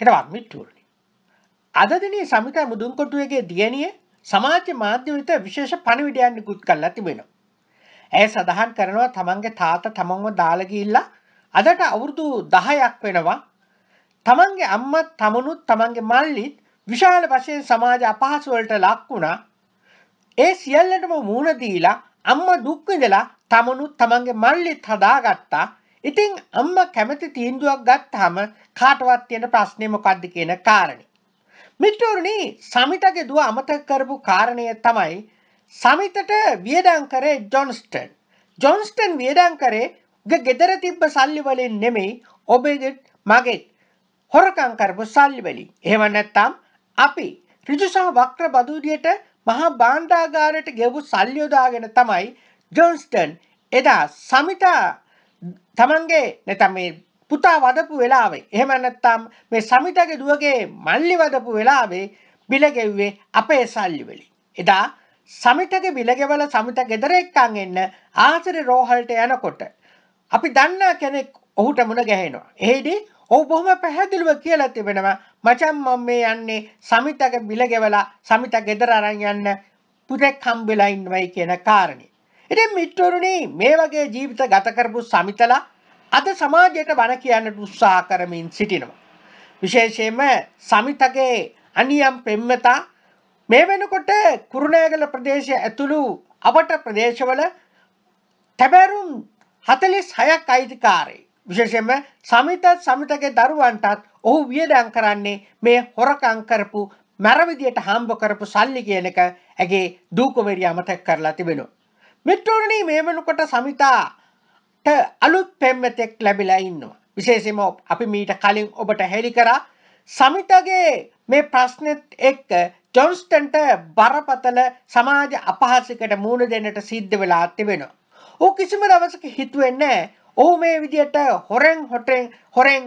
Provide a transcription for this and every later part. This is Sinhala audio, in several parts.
හෙටවක් මිට්ටුවරණි. අදදිනේ සමිතා මුදුන්කොටුවගේ දියණිය සමාජ්‍ය මාධ්‍ය වෙත විශේෂ පණිවිඩයන් නිකුත් කරලා තිබෙනවා. ඇය සඳහන් කරනවා තමන්ගේ තාත තමන්ව දාලගිල්ලා අදට අවුරුදු දහයක් වෙනවා තමන්ගේ අම්මත් තමනුත් තමන්ගේ මල්ලිත් විශාල වශයෙන් සමාජ අපහසුවලට ලක්වුණා ඒ සියල්ලටම මූුණදීලා අම්ම දුක්විඳලා තමනුත් තමන්ගේ මල්ලිත් හදාගත්තා ඉතිං අම්ම කැමති තීන්දුවක් ගත් හම කාටවත් තියෙන ප්‍රශ්නය මොකක්ද කියන කාරණ. මිටෝරණි සමිටගේ දුව අමත කරපු කාරණය තමයි සමිතට වියඩං කරේ ජොන්ස්ටන් ජොන්ස්ටන් වියඩං කරේ ගෙදර තිබ්බ සල්ලිවලින් නෙමෙයි ඔබේගෙත් මගෙත් හොරකං කරපු සල්ලිවලින් එහෙම නැත්තම් අපි ඍජුසහ වක්‍ර බදුදියට මහා බාණ්ඩාගාරයට ගෙවපු සල්ලි යොදාගෙන තමයි ජොන්ස්ටන් එදා සමිතා තමන්ගේ නැතම් මේ පුතා වදපු වෙලාවේ එහෙම නැත්නම් මේ සමිතගේ දුවගේ මල්ලි වදපු වෙලාවේ බිල ගෙව්වේ අපේ සල්ලි වලින්. එදා සමිතගේ බිල ගෙවලා සමිත ගෙදර එක්කන් එන්න ආසිරි රෝහලට යනකොට අපි දන්න කෙනෙක් ඔහුට මුණ ගැහෙනවා. එහෙදි ඔහු බොහොම පැහැදිලිව කියලා තිබෙනවා මචං මම මේ යන්නේ සමිතගේ බිල ගෙවලා සමිත ගෙදර අරන් යන්න පුතෙක් හම්බෙලා ඉන්නවයි කියන කාරණේ. ඉතින් මිත්‍රවරුනි මේ වගේ ජීවිත ගත කරපු සමිතලා අද සමාජයට බණ කියන්නට උත්සාහ කරමින් සිටිනවා. විශේෂයෙන්ම සමිතගේ අනියම් පෙම්වතා මේ වෙනකොට කුරුණෑගල ප්‍රදේශය ඇතුළු අපට ප්‍රදේශවල තැබැරුම් හතලිස් හයක් අයිතිකාරේ. විශේෂෙන්ම සමිතත් සමිතගේ දරුවන්ටත් ඔහු වියදැන් කරන්නේ මේ හොරකංකරපු මැරවිදියට හම්බ කරපු සල්ලි කියන එක ඇගේ දූකොමරිය අමතක් කරලා තිබෙනවා. මෙතුරණී මේමනුකොට සමිතාට අලුත් පෙම්මතෙක් ලැබිලා ඉන්නවා. විශේෂම අපි මීට කලින් ඔබට හෙළි කරා සමිතගේ මේ ප්‍රශ්නෙත් එක්ක ජොන්ස්ටන්ට බරපතල සමාජ අපහසකට මූුණ දෙන්නට සිද්ධ වෙලා ඇති වෙනවා. ඕ කිසිම දවසක හිතුවෙන්නේ ඔහු මේ විදියට හොරෙන් හොටෙන් හොරෙන්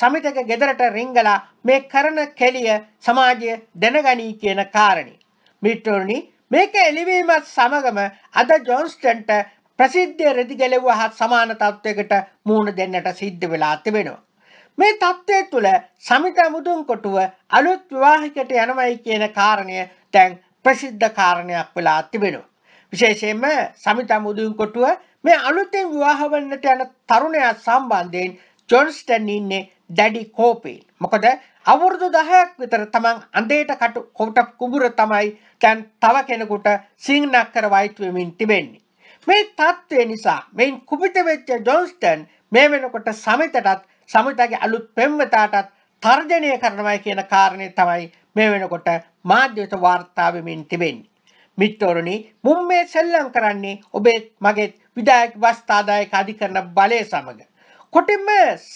සමිතක ගෙදරට රිංගලා මේ කරන කෙලිය සමාජය දැනගනී කියන කාරණි. මිටෝනි මේක එළිවීමත් සමගම අද ජොන්ස්ටන්ට ප්‍රසිද්ධිය රෙදි ගැලෙව්ව හත් සමාන තත්ත්වයකට මුහුණ දෙන්නට සිද්ධ වෙලා තිබෙනවා. මේ තත්ත්වය තුළ සමිත මුදුන් කොටුව අලුත් විවාහකට යනවයි කියන කාරණය තැන් ප්‍රසිද්ධ කාරණයක් වෙලා තිබෙනවා. විශේෂයෙන්ම සමිත මුදුන් කොටුව මේ අලුතෙන් විවාහවන්නට යන තරුණයා සම්බන්ධයෙන් ජොන්ස්ටන් ඉන්නේ දැඩි කෝපයෙන්. මොකද අවුරුදු දහයක් විතර තමන් අන්දේට කටු කොට කුඹුර තමයි තැන් තව කෙනෙකුට සිංනක් කර වයිත්වමින් තිබෙන්නේ. මේ තත්ත්වය නිසා මෙයින් කුපිටවෙච්ච ජොන්ස්ටන් මේ වෙනකොට සමිතටත් සමිතගේ අලුත් පෙම්වතාටත් තර්ජනය කරනවයි කියන කාරණය තමයි මේ වෙනකොට මාධ්‍යත වාර්තාවමින් තිබෙන්නේ. මිත්තෝරුණි මුම් මේ සෙල්ලම් කරන්නේ ඔබේ මගේත් විදායක වස්ථාදායක අධිකරන බලය සමඟ. කොටින්ම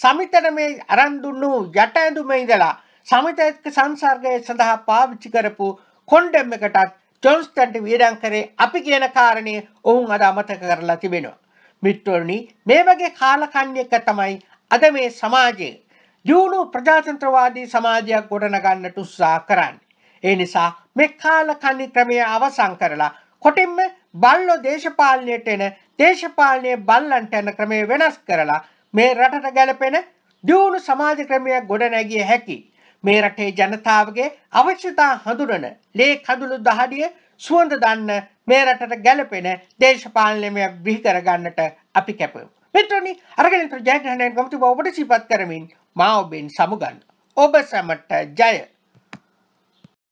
සමිතන මේ අරන්දුන්නු යට ඇඳුම ඉඳලා සමිත එක්ක සංසර්ගය සඳහා පාවිච්චි කරපු කොන්ඩම් එකටත් ජොන්ස්ටන්ට වියදම් කරේ අපි කියන කාරණය ඔවුන් අද අමතක කරලා තිබෙනවා. මිත්‍රවරුනි මේ වගේ කාලකන්ණියක තමයි අද මේ සමාජයේ ජීවුණු ප්‍රජාතන්ත්‍රවාදී සමාජයක් ගොඩනගන්නට උත්සාහ කරන්නේ. ඒ නිසා මේ කාලකන්ණි ක්‍රමය අවසන් කරලා කොටින්ම බල්ලෝ දේශපාලනයට එන දේශපාලනයේ බල්ලන්ට යන ක්‍රමය වෙනස් කරලා මේ රටට ගැලපෙන දියුණු සමාජ ක්‍රමයක් ගොඩනැගිය හැකි. මේ රටේ ජනතාවගේ අවශ්‍යතා හඳුරන ලේ කඳුළු දහඩිය සුවඳ දන්න මේ රටට ගැලපෙන දේශපාලනමයක් බිහි කරගන්නට අපි කැප. මෙතනි අරගෙන ජයග්‍රහණයෙන් ගමතු ඔබට සිපත් කරමින් මා ඔබෙන් සමුගන්න. ඔබ සැමට ජය!